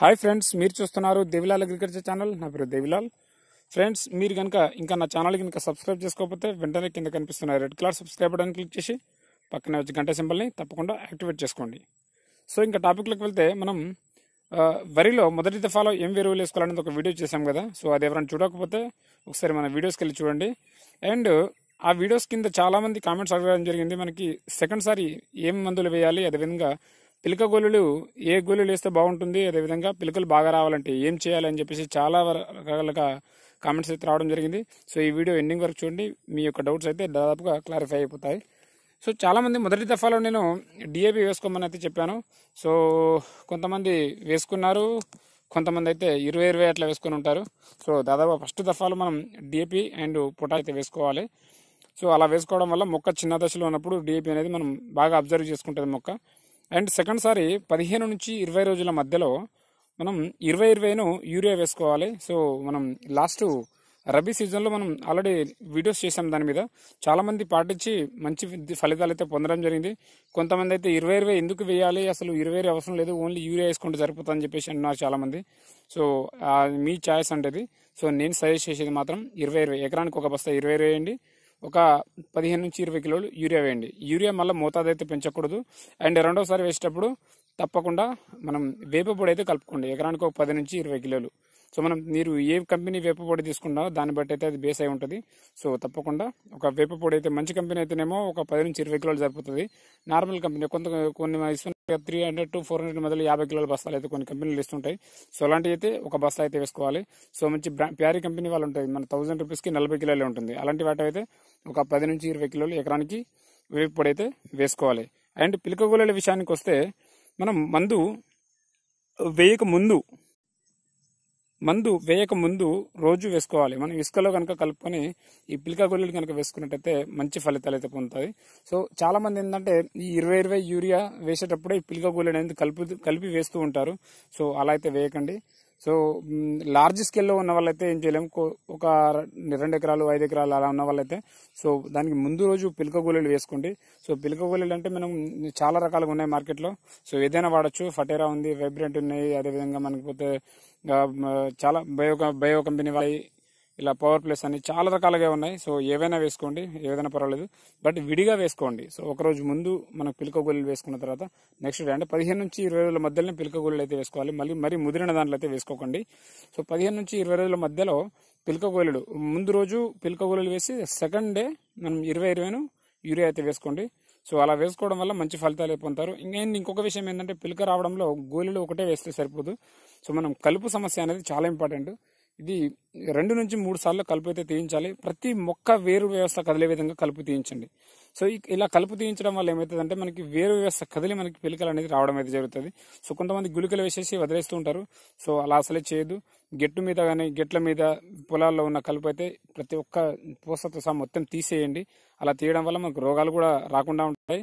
hi friends మీరు చూస్తున్నారు Devilal agriculture channel నా పేరు దేవిలాల్ ఫ్రెండ్స్ మీరు కనుక ఇంకా నా ఛానల్ కనుక సబ్స్క్రైబ్ చేసుకోకపోతే వెంటనే కింద కనిపిస్తున్న red colour subscribe button click చేసి పక్కనే వచ్చి గంట సింబల్ని తప్పకుండా యాక్టివేట్ చేసుకోండి సో ఇంకా టాపిక్లోకి వెళ్తే మనం వరిలో మొదటి దఫాలో ఏం ఎరువులు వేసుకోవాలనేది ఒక వీడియో చేసాం కదా సో అది ఎవరైనా చూడకపోతే ఒకసారి మన వీడియోస్కి వెళ్ళి చూడండి అండ్ ఆ వీడియోస్ కింద చాలామంది కామెంట్స్ అడగడం జరిగింది మనకి సెకండ్ సారి ఏం మందులు వేయాలి అదేవిధంగా పిలక గొల్లు ఏ గొల్లు వేస్తే బాగుంటుంది అదేవిధంగా పిలకలు బాగా రావాలంటే ఏం చేయాలని చెప్పేసి చాలా రకాలుగా కామెంట్స్ అయితే రావడం జరిగింది సో ఈ వీడియో ఎండింగ్ వరకు చూడండి మీ యొక్క డౌట్స్ అయితే దాదాపుగా క్లారిఫై అయిపోతాయి సో చాలామంది మొదటి దఫాలో నేను డిఏపి వేసుకోమని అయితే చెప్పాను సో కొంతమంది వేసుకున్నారు కొంతమంది అయితే ఇరవై ఇరవై అట్లా వేసుకుని ఉంటారు సో దాదాపు ఫస్ట్ దఫాలో మనం డిఏపి అండ్ పొటా అయితే వేసుకోవాలి సో అలా వేసుకోవడం వల్ల మొక్క చిన్న దశలో ఉన్నప్పుడు డిఏపి అనేది మనం బాగా అబ్జర్వ్ చేసుకుంటుంది మొక్క అండ్ సెకండ్ సారి పదిహేను నుంచి ఇరవై రోజుల మధ్యలో మనం ఇరవై ఇరవైను యూరియా వేసుకోవాలి సో మనం లాస్ట్ రబీ సీజన్లో మనం ఆల్రెడీ వీడియోస్ చేసాం దాని మీద చాలామంది పాటించి మంచి ఫలితాలు అయితే పొందడం జరిగింది కొంతమంది అయితే ఇరవై ఇరవై ఎందుకు వేయాలి అసలు ఇరవై ఇరవై అవసరం లేదు ఓన్లీ యూరియా వేసుకుంటే సరిపోతుందని చెప్పేసి అన్నారు చాలామంది సో మీ ఛాయిస్ అంటే సో నేను సజెస్ట్ చేసేది మాత్రం ఇరవై ఇరవై ఎకరానికి ఒక బస్తా ఇరవై ఇరవై వేయండి ఒక పదిహేను నుంచి ఇరవై కిలోలు యూరియా వేయండి యూరియా మళ్ళీ మోతాదు అయితే పెంచకూడదు అండ్ రెండోసారి వేసేటప్పుడు తప్పకుండా మనం వేపపొడి అయితే కలుపుకోండి ఎకరానికి ఒక పది నుంచి ఇరవై కిలోలు సో మనం మీరు ఏ కంపెనీ వేపపొడి తీసుకున్నారో దాన్ని బట్టి అయితే అది బేస్ అయి ఉంటుంది సో తప్పకుండా ఒక వేపపొడి అయితే మంచి కంపెనీ అయితేనేమో ఒక పది నుంచి ఇరవై కిలోలు సరిపోతుంది నార్మల్ కంపెనీ కొంత కొన్ని three hundred to four hundred మధ్యలో యాభై కిలోల బస్తాలు అయితే కొన్ని కంపెనీలు ఇస్తుంటాయి సో అలాంటివి అయితే ఒక బస్తా అయితే వేసుకోవాలి సో మంచి ప్యారీ కంపెనీ వాళ్ళు ఉంటాయి మన థౌసండ్ రూపీస్కి నలభై కిలోలే ఉంటుంది అలాంటి వాటి అయితే ఒక పది నుంచి ఇరవై కిలోలు ఎకరానికి అయితే వేసుకోవాలి అండ్ పిలకగూలల విషయానికి వస్తే మనం మందు వేయక ముందు మందు వేయక ముందు రోజు వేసుకోవాలి మనం ఇసుకలో కనుక కలుపుకొని ఈ పిలికా గొల్లెలు కనుక వేసుకున్నట్టయితే మంచి ఫలితాలు అయితే పొందుతుంది సో చాలా మంది ఏంటంటే ఈ ఇరవై ఇరవై యూరియా వేసేటప్పుడే ఈ పిలికా గొల్లు అనేది కలిపి కలిపి వేస్తూ ఉంటారు సో అలా అయితే వేయకండి సో లార్జ్ స్కేల్లో ఉన్న వాళ్ళైతే ఏం చేయలేము ఒక రెండు ఎకరాలు ఐదు ఎకరాలు అలా ఉన్న వాళ్ళైతే సో దానికి ముందు రోజు పిలక గోళీలు వేసుకోండి సో పిలక గోళీలు అంటే మనం చాలా రకాలుగా ఉన్నాయి మార్కెట్లో సో ఏదైనా వాడచ్చు ఫటేరా ఉంది వైబ్రెంట్ ఉన్నాయి అదేవిధంగా మనకి పోతే చాలా బయో బయో కంపెనీ వాళ్ళవి ఇలా పవర్ ప్లేస్ అని చాలా రకాలుగా ఉన్నాయి సో ఏవైనా వేసుకోండి ఏదైనా పర్వాలేదు బట్ విడిగా వేసుకోండి సో ఒకరోజు ముందు మనం పిలక గొల్లు వేసుకున్న తర్వాత నెక్స్ట్ డే అంటే పదిహేను నుంచి ఇరవై రోజుల మధ్యలోనే పిలక గొల్లు అయితే వేసుకోవాలి మళ్ళీ మరీ ముదిరిన దాంట్లో అయితే వేసుకోకండి సో పదిహేను నుంచి ఇరవై రోజుల మధ్యలో పిలక గొల్లుడు ముందు రోజు పిలక గొల్లు వేసి సెకండ్ డే మనం ఇరవై ఇరవైను యూరియా అయితే వేసుకోండి సో అలా వేసుకోవడం వల్ల మంచి ఫలితాలు పొందుతారు ఇంకేంటి ఇంకొక విషయం ఏంటంటే పిలక రావడంలో గోలీలు ఒకటే వేస్తే సరిపోదు సో మనం కలుపు సమస్య అనేది చాలా ఇంపార్టెంట్ ఇది రెండు నుంచి మూడు సార్లు కలుపు అయితే తీయించాలి ప్రతి మొక్క వేరు వ్యవస్థ కదిలే విధంగా కలుపు తీయించండి సో ఇలా కలుపు తీయించడం వల్ల ఏమవుతుందంటే మనకి వేరు వ్యవస్థ కదిలి మనకి పిలికలు అనేది రావడం అయితే జరుగుతుంది సో కొంతమంది గుళికలు వేసేసి వదిలేస్తూ ఉంటారు సో అలా అసలే చేయదు గెట్టు మీద కానీ గెట్ల మీద పొలాల్లో ఉన్న కలుపు అయితే ప్రతి ఒక్క పూసతో సహా మొత్తం తీసేయండి అలా తీయడం వల్ల మనకు రోగాలు కూడా రాకుండా ఉంటాయి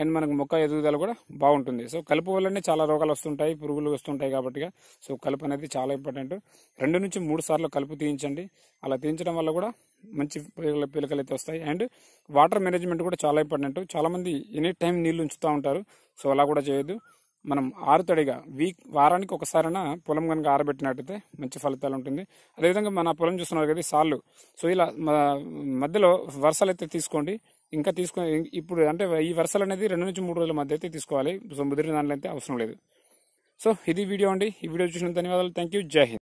అండ్ మనకు మొక్క ఎదుగుదల కూడా బాగుంటుంది సో కలుపు వల్లనే చాలా రోగాలు వస్తుంటాయి పురుగులు వస్తుంటాయి కాబట్టి సో కలుపు అనేది చాలా ఇంపార్టెంట్ రెండు నుంచి మూడు సార్లు కలుపు తీయించండి అలా తీయించడం వల్ల కూడా మంచి పిలకలు అయితే వస్తాయి అండ్ వాటర్ మేనేజ్మెంట్ కూడా చాలా ఇంపార్టెంట్ చాలామంది ఎనీ టైం నీళ్లు ఉంచుతూ ఉంటారు సో అలా కూడా చేయొద్దు మనం ఆరుతడిగా వీక్ వారానికి ఒకసారైనా పొలం కనుక ఆరబెట్టినట్టయితే మంచి ఫలితాలు ఉంటుంది అదేవిధంగా మన పొలం చూస్తున్నారు కదా సాళ్ళు సో ఇలా మధ్యలో వర్షాలు అయితే తీసుకోండి ఇంకా తీసుకో ఇప్పుడు అంటే ఈ వరుసలు అనేది రెండు నుంచి మూడు రోజుల మధ్య అయితే తీసుకోవాలి సో ముదిరిన దాంట్లో అయితే అవసరం లేదు సో ఇది వీడియో అండి ఈ వీడియో చూసిన ధన్యవాదాలు థ్యాంక్ యూ జై హింద్